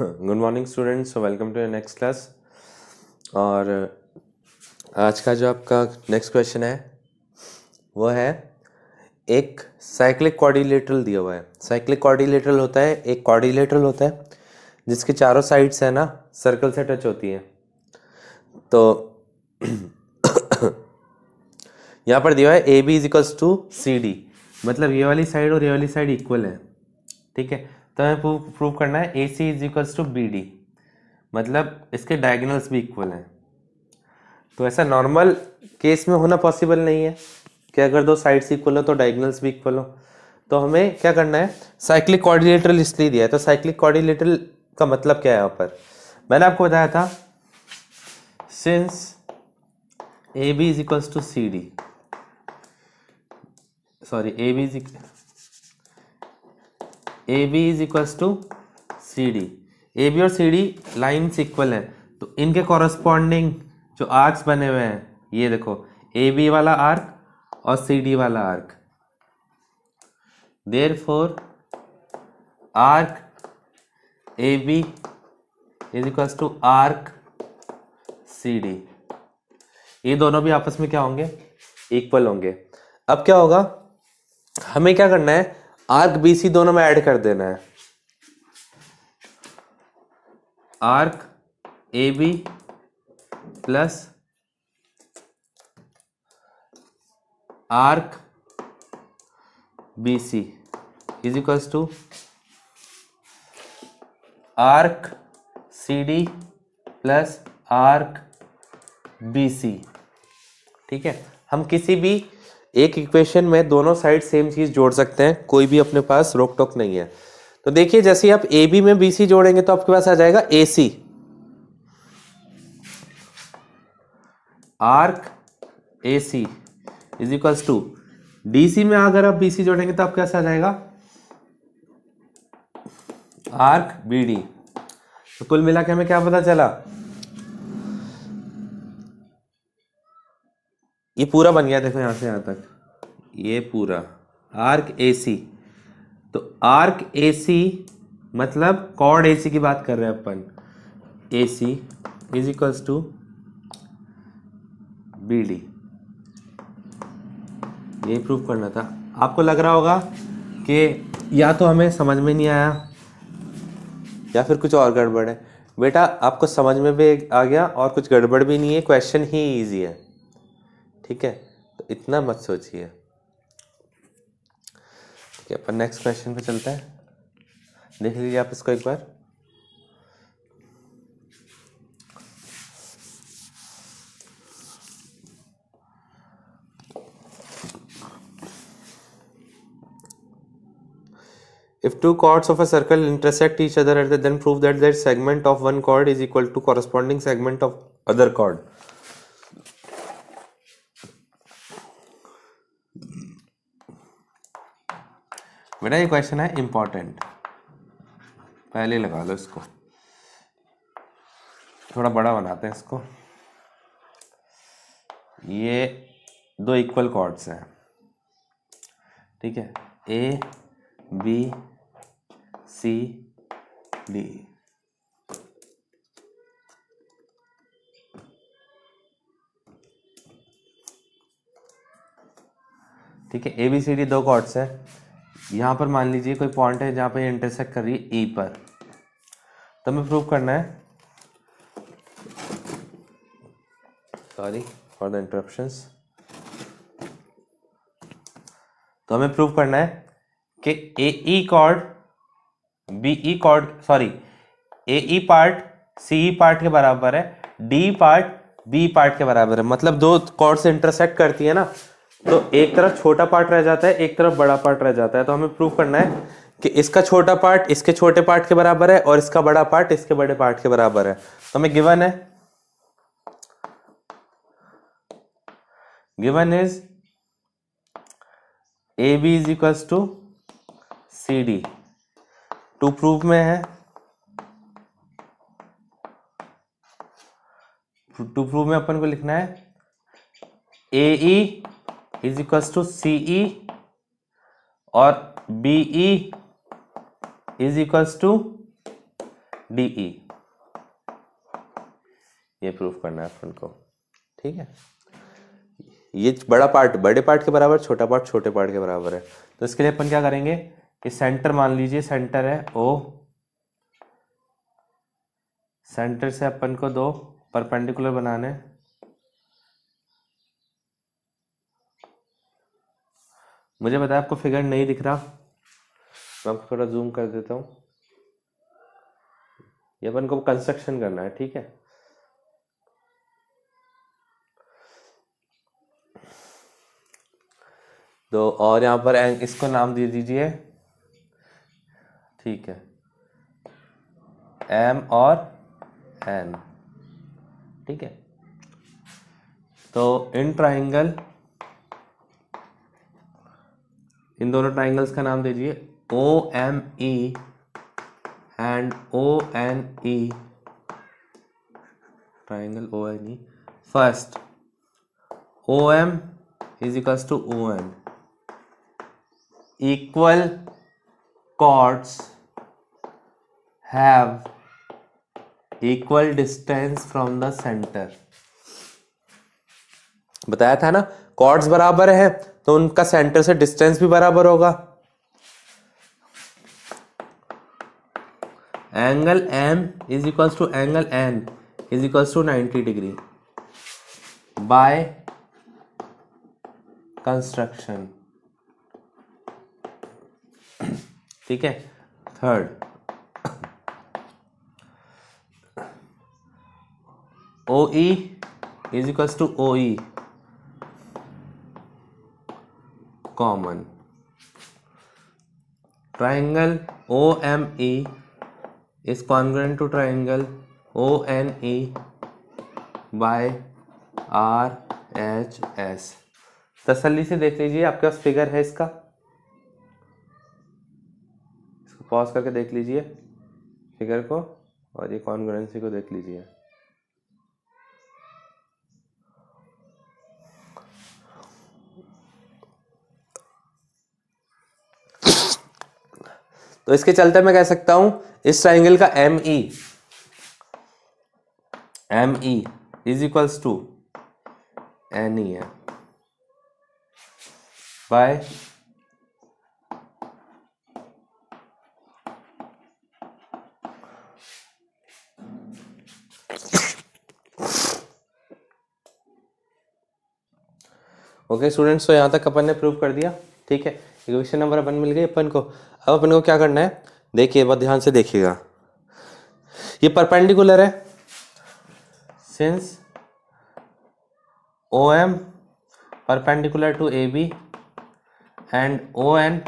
Good morning students welcome to next class और आज का जो आपका नेक्स्ट क्वेश्चन है वो है एक साइक्लिक कॉर्डिलेटरल दिया हुआ है साइक्लिक कॉर्डिलेटरल होता है एक कॉर्डिलेटरल होता है जिसके चारों साइड्स है ना सर्कल से टच होती है तो यहाँ पर दिया है A B is equals to C D मतलब ये वाली साइड और ये वाली साइड इक्वल है ठीक है तो हमें प्रूव प्रूव करना है A C is equals to B D मतलब इसके डायगनल्स भी इक्वल हैं तो ऐसा नॉर्मल केस में होना पॉसिबल नहीं है कि अगर दो साइड्स इक्वल हो तो डायगनल्स भी इक्वल हो तो हमें क्या करना है साइक्लिक कोऑर्डिनेटरल इसलिए दिया है तो साइक्लिक कोऑर्डिनेटरल का मतलब क्या है यहाँ पर मैंने आपको बताया था since A B is equals to C D sorry A B is A B is equals to C D A B और सी डी लाइन्स इक्वल है तो इनके कॉरस्पॉन्डिंग जो आर्क्स बने हुए हैं ये देखो ए बी वाला आर्क और सी डी वाला arc therefore arc A B is equals to arc C D ये दोनों भी आपस में क्या होंगे इक्वल होंगे अब क्या होगा हमें क्या करना है आर्क बीसी दोनों में ऐड कर देना है arc A B plus arc B C is equals to arc C D plus arc B C ठीक है हम किसी भी एक इक्वेशन में दोनों साइड सेम चीज़ जोड़ सकते हैं कोई भी अपने पास रोक टोक नहीं है तो देखिए जैसे आप ए बी में बी सी जोड़ेंगे तो आपके पास आ जाएगा A C arc A C is equals to D C में अगर आप बी सी जोड़ेंगे तो आपके पास आ जाएगा आर्क बी डी तो कुल मिला के हमें क्या पता चला ये पूरा बन गया देखो यहां से यहां तक ये पूरा आर्क ए सी तो आर्क ए सी मतलब कॉर्ड ए सी की बात कर रहे हैं अपन A C is equals to B D ये प्रूव करना था आपको लग रहा होगा कि या तो हमें समझ में नहीं आया या फिर कुछ और गड़बड़ है बेटा आपको समझ में भी आ गया और कुछ गड़बड़ भी नहीं है क्वेश्चन ही ईजी है ठीक है तो इतना मत सोचिए ठीक है अपन नेक्स्ट क्वेश्चन पे चलते हैं देख लीजिए आप इसको एक बार If two chords of a circle intersect each other at the then prove that their segment of one chord is equal to corresponding segment of other chord. बेटा ये क्वेश्चन है इंपॉर्टेंट पहले लगा लो इसको थोड़ा बड़ा बनाते हैं इसको ये दो इक्वल कॉर्ड्स हैं ठीक है ए बी सी डी ठीक है ए बी सी डी दो कॉर्ड्स है यहाँ पर मान लीजिए कोई पॉइंट है जहाँ पर इंटरसेक्ट कर रही है ए पर तो हमें प्रूव करना है सॉरी फॉर द इंटरप्शन तो हमें प्रूव करना है कि A E chord B E chord sorry A E part C E part के बराबर है डी पार्ट बी पार्ट के बराबर है मतलब दो कॉर्ड से इंटरसेक्ट करती है ना तो एक तरफ छोटा पार्ट रह जाता है एक तरफ बड़ा पार्ट रह जाता है तो हमें प्रूव करना है कि इसका छोटा पार्ट इसके छोटे पार्ट के बराबर है और इसका बड़ा पार्ट इसके बड़े पार्ट के बराबर है तो हमें गिवन है given is A B is equals to C D to prove में है टू प्रूफ में अपन को लिखना है A E e is equals to C E और B E is equals to D E ये प्रूफ करना है अपन को ठीक है ये बड़ा पार्ट बड़े पार्ट के बराबर छोटा पार्ट छोटे पार्ट के बराबर है तो इसके लिए अपन क्या करेंगे कि सेंटर मान लीजिए सेंटर है ओ सेंटर से अपन को दो परपेंडिकुलर बनाने हैं मुझे बताया आपको फिगर नहीं दिख रहा मैं आपको थोड़ा जूम कर देता हूँ ये अपन को कंस्ट्रक्शन करना है ठीक है तो और यहाँ पर इसको नाम दे दीजिए ठीक है एम और एन ठीक है तो इन ट्राइंगल इन दोनों ट्राइंगल्स का नाम दीजिए O M E and O N E triangle O N E first O M is equals to O N equal chords have equal distance from the centre बताया था ना chords बराबर है तो उनका सेंटर से डिस्टेंस भी बराबर होगा angle M is equal to angle N is equal to ninety degree by construction ठीक है third O E is equal to O E common triangle O M congruent to triangle O N E by R H S तसली से देख लीजिए आपके पास figure है इसका इसको पॉज करके देख लीजिए फिगर को और ये कॉन्ग्रेंसी को देख लीजिए तो इसके चलते मैं कह सकता हूं इस ट्राइंगल का M E M E is equals to N E है बाय ओके स्टूडेंट्स तो यहाँ तक अपन ने प्रूव कर दिया ठीक है इक्वेशन नंबर अपन मिल गई अपन को अब अपने को क्या करना है देखिए बहुत ध्यान से देखिएगा ये परपेंडिकुलर है since O M perpendicular to A B and O N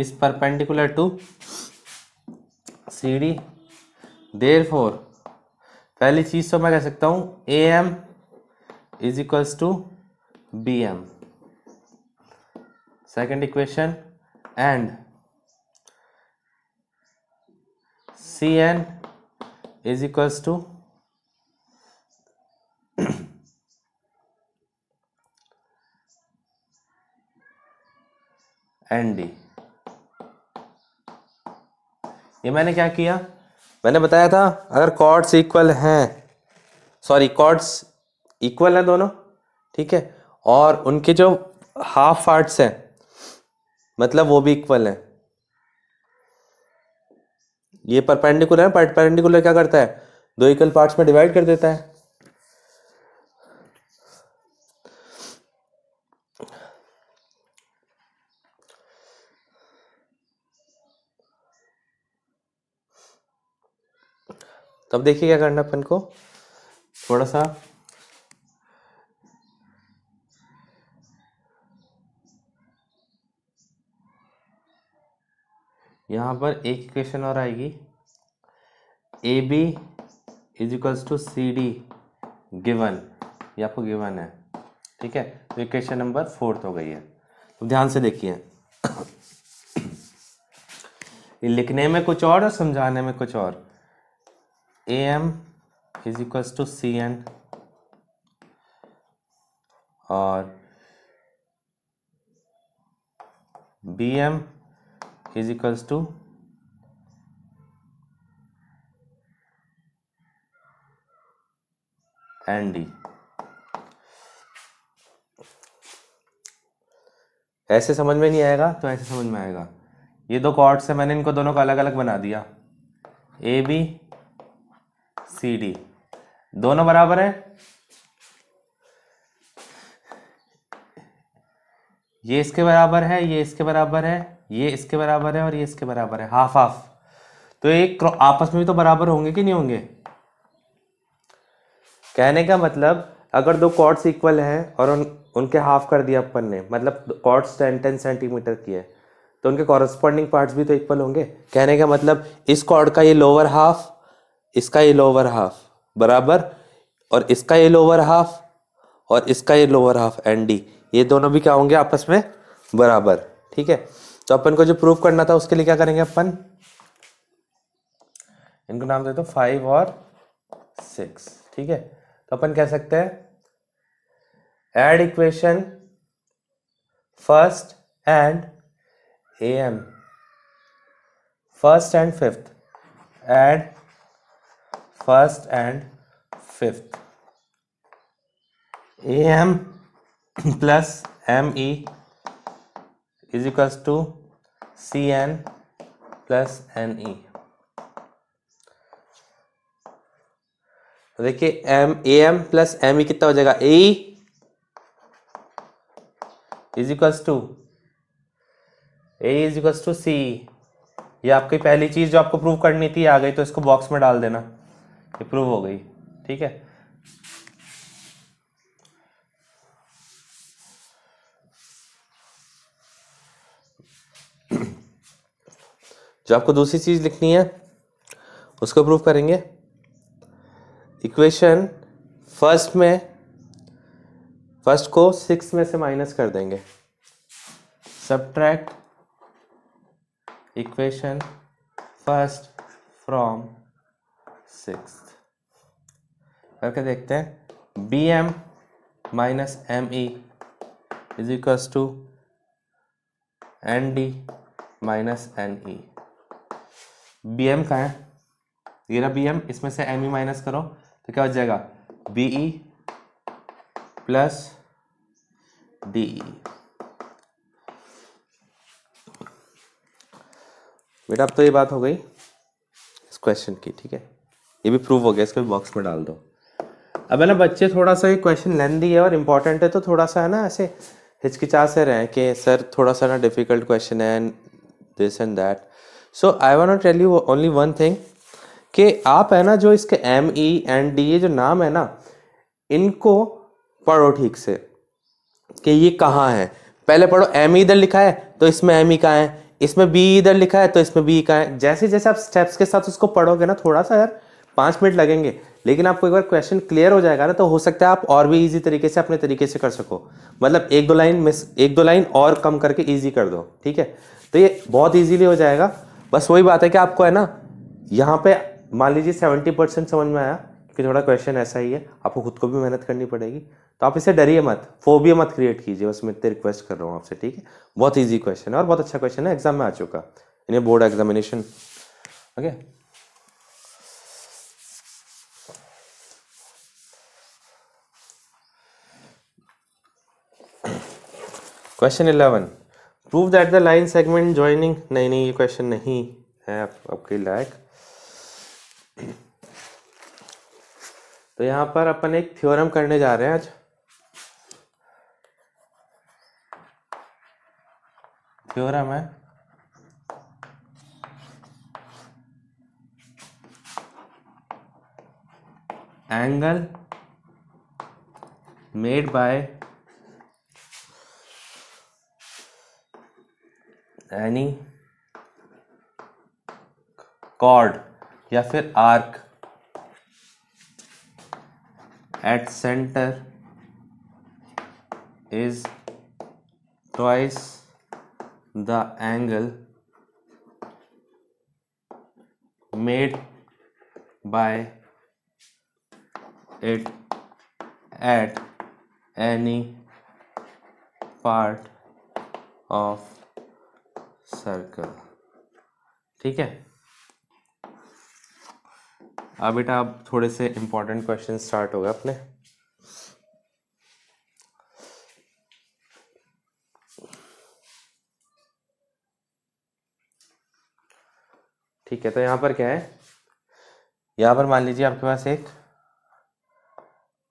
is perpendicular to C D therefore पहली चीज़ तो मैं कह सकता हूँ A M is equals to B M second equation and C N is equals to N D ये मैंने क्या किया मैंने बताया था अगर कॉर्ड्स इक्वल हैं सॉरी कॉर्ड्स इक्वल हैं दोनों ठीक है और उनके जो हाफ पार्ट्स हैं मतलब वो भी इक्वल हैं ये परपेंडिकुलर है परपेंडिकुलर क्या करता है दो इक्वल पार्ट्स में डिवाइड कर देता है तब देखिए क्या करना अपन को थोड़ा सा यहाँ पर एक इक्वेशन और आएगी A B is equals to C D given ये आपको गिवन है ठीक है तो इक्वेशन नंबर फोर्थ हो गई है तो ध्यान से देखिए लिखने में कुछ और और समझाने में कुछ और A M is equals to C N और B M is equals to D ऐसे समझ में नहीं आएगा तो ऐसे समझ में आएगा ये दो कॉर्ड्स है मैंने इनको दोनों को अलग अलग बना दिया ए बी सी डी दोनों बराबर है ये इसके बराबर है ये इसके बराबर है ये इसके बराबर है और ये इसके बराबर है हाफ हाफ तो एक आपस में भी तो बराबर होंगे कि नहीं होंगे कहने का मतलब अगर दो कॉर्ड्स इक्वल हैं और उन उनके हाफ कर दिया अपन ने मतलब कॉर्ड्स टेन टेन सेंटीमीटर की है तो उनके कॉरस्पॉन्डिंग पार्ट्स भी तो इक्वल होंगे कहने का मतलब इस कॉर्ड का ये लोअर हाफ इसका ये लोअर हाफ बराबर और इसका ये लोअर हाफ और इसका ये लोअर हाफ एंड डी ये दोनों भी क्या होंगे आपस में बराबर ठीक है तो अपन को जो प्रूव करना था उसके लिए क्या करेंगे अपन इनको नाम दे दो फाइव और सिक्स ठीक है तो अपन कह सकते हैं add equation first and A M first and fifth add first and fifth A M plus M E is equals to C N plus N E देखिए M A M plus M E कितना हो जाएगा A is equals to A is equals to C ये आपकी पहली चीज़ जो आपको prove करनी थी आ गई तो इसको बॉक्स में डाल देना ये प्रूव हो गई ठीक है जो आपको दूसरी चीज़ लिखनी है उसको प्रूव करेंगे इक्वेशन फर्स्ट में फर्स्ट को सिक्स में से माइनस कर देंगे subtract equation first from six करके देखते हैं B M minus M E is equals to N D minus N E B M का है ये रहा बी एम इसमें से एम ई माइनस करो तो क्या हो जाएगा B E plus D E बेटा अब तो ये बात हो गई इस क्वेश्चन की ठीक है ये भी प्रूव हो गया इसको भी बॉक्स में डाल दो अब है ना बच्चे थोड़ा सा ये क्वेश्चन लेंदी है और इम्पॉर्टेंट है तो थोड़ा सा है ना ऐसे हिचकिचा से रहें कि सर थोड़ा सा ना डिफिकल्ट क्वेश्चन है this and that so I one not tell you only one thing कि आप है ना जो इसके एम ई एंड डी ये जो नाम है ना इनको पढ़ो ठीक से कि ये कहाँ है पहले पढ़ो एम ई e इधर लिखा है तो इसमें एम ई e कहाँ है इसमें बी e इधर लिखा है तो इसमें बी कहाँ है जैसे जैसे आप स्टेप्स के साथ उसको पढ़ोगे ना थोड़ा सा यार पाँच मिनट लगेंगे लेकिन आपको एक बार क्वेश्चन क्लियर हो जाएगा ना तो हो सकता है आप और भी इजी तरीके से अपने तरीके से कर सको मतलब एक दो लाइन मिस एक दो लाइन और कम करके इजी कर दो ठीक है तो ये बहुत ईजीली हो जाएगा बस वही बात है कि आपको है ना यहाँ पे मान लीजिए सेवेंटी परसेंट समझ में आया क्योंकि थोड़ा क्वेश्चन ऐसा ही है आपको खुद को भी मेहनत करनी पड़ेगी तो आप इसे डरिए मत फोबिया मत क्रिएट कीजिए बस मैं इतने रिक्वेस्ट कर रहा हूँ आपसे ठीक है बहुत ईजी क्वेश्चन है और बहुत अच्छा क्वेश्चन है एग्जाम में आ चुका इन्हें board examination okay question eleven prove that the line segment joining नहीं नहीं ये क्वेश्चन नहीं है आप, आपके लायक तो यहाँ पर अपन एक थ्योरम करने जा रहे हैं आज थ्योरम है एंगल मेड बाय यानी कॉर्ड या फिर arc at centre is twice the angle made by it at any part of circle ठीक है हाँ अब बेटा आप थोड़े से इंपॉर्टेंट क्वेश्चन स्टार्ट हो गए अपने ठीक है तो यहां पर क्या है यहां पर मान लीजिए आपके पास एक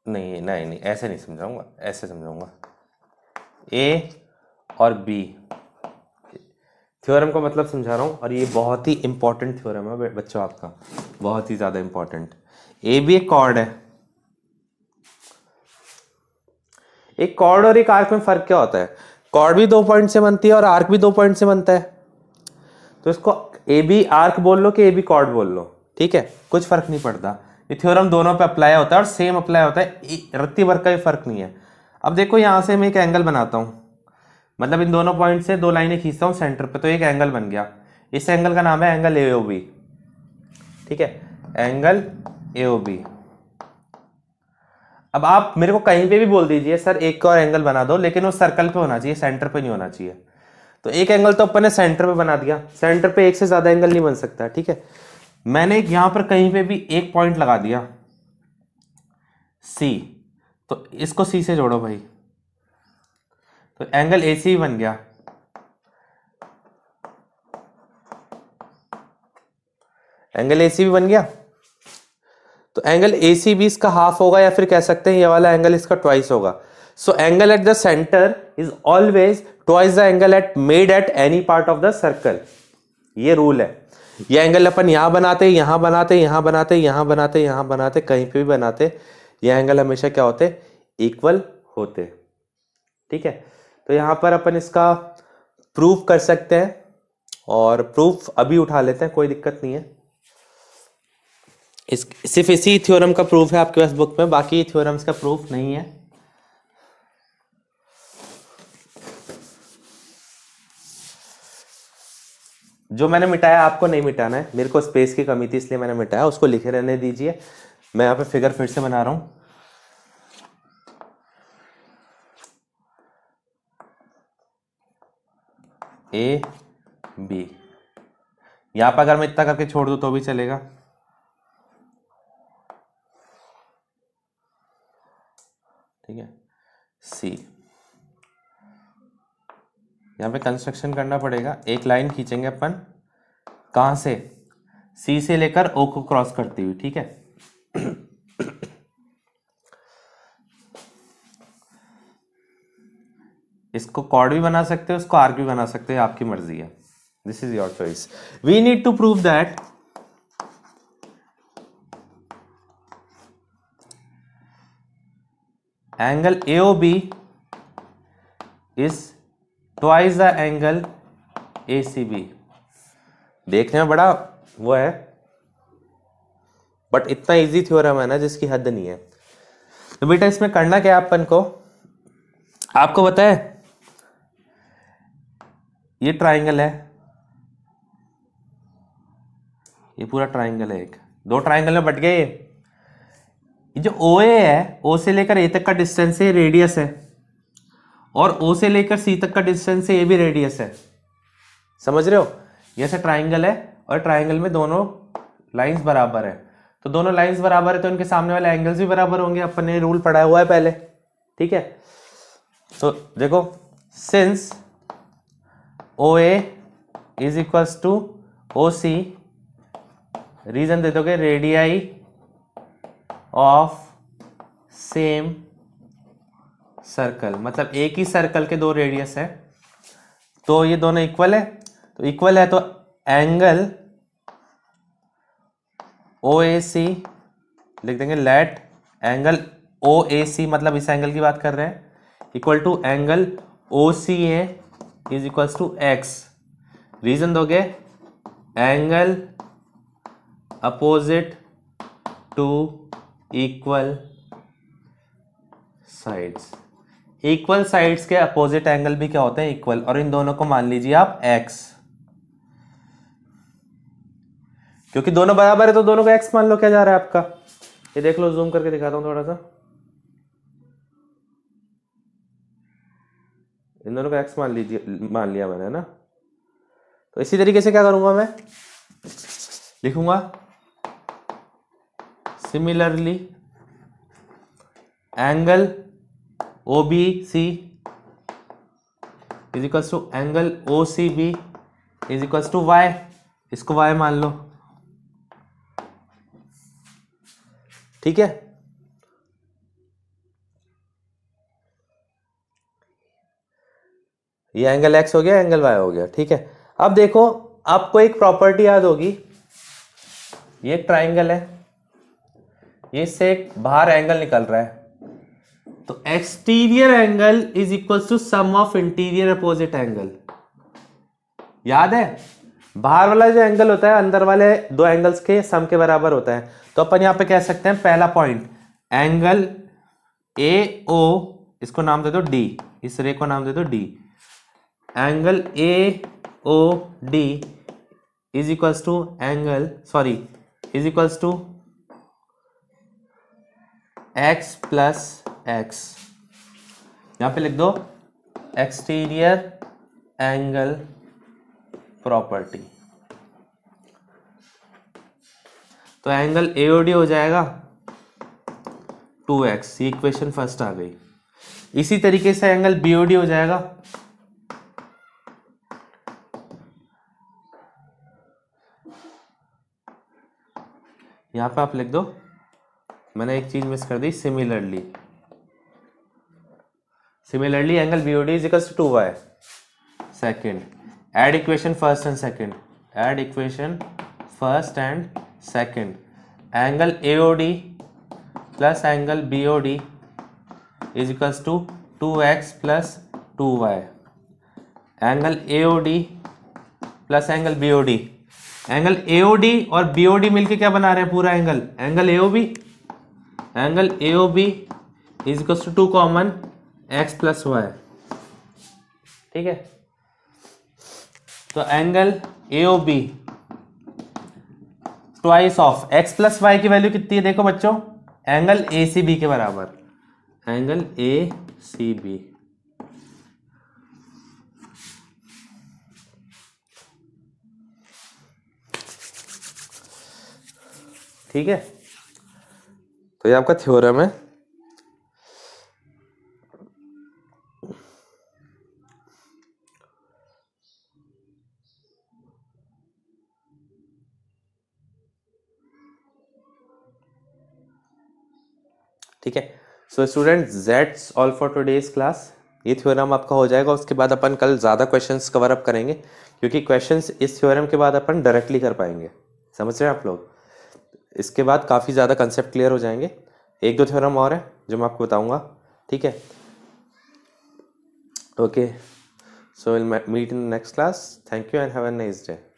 नहीं नहीं नहीं ऐसे नहीं समझाऊंगा ऐसे समझाऊंगा ए और बी थ्योरम का मतलब समझा रहा हूँ और ये बहुत ही इंपॉर्टेंट थ्योरम है बच्चों आपका बहुत ही ज़्यादा इंपॉर्टेंट ए भी एक कॉर्ड है एक कॉर्ड और एक आर्क में फ़र्क क्या होता है कॉर्ड भी दो पॉइंट से बनती है और आर्क भी दो पॉइंट से बनता है तो इसको ए बी आर्क बोल लो कि ए बी कॉर्ड बोल लो ठीक है कुछ फ़र्क नहीं पड़ता ये थ्योरम दोनों पे अप्लाई होता है और सेम अप्लाई होता है रत्ती भर का भी फ़र्क नहीं है अब देखो यहां से मैं एक एंगल बनाता हूँ मतलब इन दोनों पॉइंट से दो लाइनें खींचता हूँ सेंटर पे तो एक एंगल बन गया इस एंगल का नाम है एंगल ए ओ बी ठीक है एंगल ए ओ बी अब आप मेरे को कहीं पे भी बोल दीजिए सर एक का और एंगल बना दो लेकिन वो सर्कल पे होना चाहिए सेंटर पे नहीं होना चाहिए तो एक एंगल तो अपन ने सेंटर पे बना दिया सेंटर पे एक से ज़्यादा एंगल नहीं बन सकता ठीक है मैंने एक यहाँ पर कहीं पे भी एक पॉइंट लगा दिया सी तो इसको सी से जोड़ो भाई तो एंगल ए सी बन गया एंगल ए सी भी बन गया तो एंगल ए सी भी इसका हाफ होगा या फिर कह सकते हैं ये वाला एंगल इसका ट्वाइस होगा so angle at the centre is always twice the angle at made at any part of the circle ये रूल है ये एंगल अपन यहां बनाते यहां बनाते यहां बनाते यहां बनाते यहां बनाते कहीं पे भी बनाते ये एंगल हमेशा क्या होते इक्वल होते ठीक है तो यहाँ पर अपन इसका प्रूफ कर सकते हैं और प्रूफ अभी उठा लेते हैं कोई दिक्कत नहीं है इस सिर्फ इसी थ्योरम का प्रूफ है आपके पास बुक में बाकी थ्योरम्स का प्रूफ नहीं है जो मैंने मिटाया आपको नहीं मिटाना है मेरे को स्पेस की कमी थी इसलिए मैंने मिटाया उसको लिखे रहने दीजिए मैं यहाँ पे फिगर फिर से बना रहा हूँ ए बी यहां पर अगर मैं इतना करके छोड़ दू तो भी चलेगा ठीक है सी यहां पे कंस्ट्रक्शन करना पड़ेगा एक लाइन खींचेंगे अपन कहां से सी से लेकर ओ को क्रॉस करती हुई ठीक है इसको कॉर्ड भी बना सकते हो इसको आर्क भी बना सकते हो आपकी मर्जी है this is your choice we need to prove that angle A O B is twice the angle A C B देखने में बड़ा वो है बट इतना इजी थ्योरम है ना जिसकी हद नहीं है तो बेटा इसमें करना क्या है अपन को आपको बताए ये ट्राइंगल है ये पूरा ट्राइंगल है एक दो ट्राइंगल में बट गए ये जो ओ ए है ओ से लेकर ए तक का डिस्टेंस है रेडियस है और ओ से लेकर सी तक का डिस्टेंस है ये भी रेडियस है समझ रहे हो ये से ट्राइंगल है और ट्राइंगल में दोनों लाइंस बराबर है तो दोनों लाइंस बराबर है तो इनके सामने वाले एंगल्स भी बराबर होंगे अपन ने रूल पढ़ाया हुआ है पहले ठीक है तो देखो since O A is equals to O C reason दे दोगे रेडियाई ऑफ सेम सर्कल मतलब एक ही सर्कल के दो रेडियस है तो ये दोनों इक्वल है तो इक्वल है तो एंगल ओ ए सी लिख देंगे लेट एंगल ओ ए सी मतलब इस एंगल की बात कर रहे हैं equal to angle O C A is equals to X reason दोगे angle opposite to equal sides equal sides के अपोजिट एंगल भी क्या होते हैं इक्वल और इन दोनों को मान लीजिए आप एक्स क्योंकि दोनों बराबर है तो दोनों को एक्स मान लो क्या जा रहा है आपका ये देख लो जूम करके दिखाता हूँ थोड़ा सा इन दोनों को एक्स मान लीजिए मान लिया मैंने है ना तो इसी तरीके से क्या करूंगा मैं लिखूंगा similarly angle O B C is equals to angle O C B is equals to Y इसको वाई मान लो ठीक है ये एंगल एक्स हो गया एंगल वाई हो गया ठीक है अब देखो आपको एक प्रॉपर्टी याद होगी ये एक ट्राइंगल है ये इससे एक बाहर एंगल निकल रहा है तो exterior angle is equal to sum of interior opposite angle याद है बाहर वाला जो एंगल होता है अंदर वाले दो एंगल्स के सम के बराबर होता है तो अपन यहां पे कह सकते हैं पहला पॉइंट एंगल ए ओ इसको नाम दे दो डी इस रे को नाम दे दो D angle A O D is equals to angle sorry is equals to X plus X यहां पे लिख दो एक्सटीरियर एंगल प्रॉपर्टी तो एंगल ए ओ डी हो जाएगा टू एक्स ये इक्वेशन फर्स्ट आ गई इसी तरीके से एंगल बी ओ डी हो जाएगा यहाँ पे आप लिख दो मैंने एक चीज़ मिस कर दी similarly similarly angle B OD is equals to Y second add equation first and second add equation first and second angle A OD plus angle B OD is equals to two X plus two Y angle A OD plus angle B OD angle AOD और BOD मिलके क्या बना रहे हैं पूरा angle angle AOB angle AOB is equal to two common X plus Y ठीक है तो angle AOB twice of X plus Y की वैल्यू कितनी है देखो बच्चों एंगल ए सी बी के बराबर एंगल ए सी बी ठीक है तो ये आपका थ्योरम है ठीक है so student gets all for days class ये थ्योरम आपका हो जाएगा उसके बाद अपन कल ज़्यादा क्वेश्चंस कवर अप करेंगे क्योंकि क्वेश्चंस इस थ्योरम के बाद अपन डायरेक्टली कर पाएंगे समझ रहे हैं आप लोग इसके बाद काफ़ी ज़्यादा कंसेप्ट क्लियर हो जाएंगे एक दो थ्योरम और हैं जो मैं आपको बताऊँगा ठीक है okay so will meet in next class thank you and have a nice day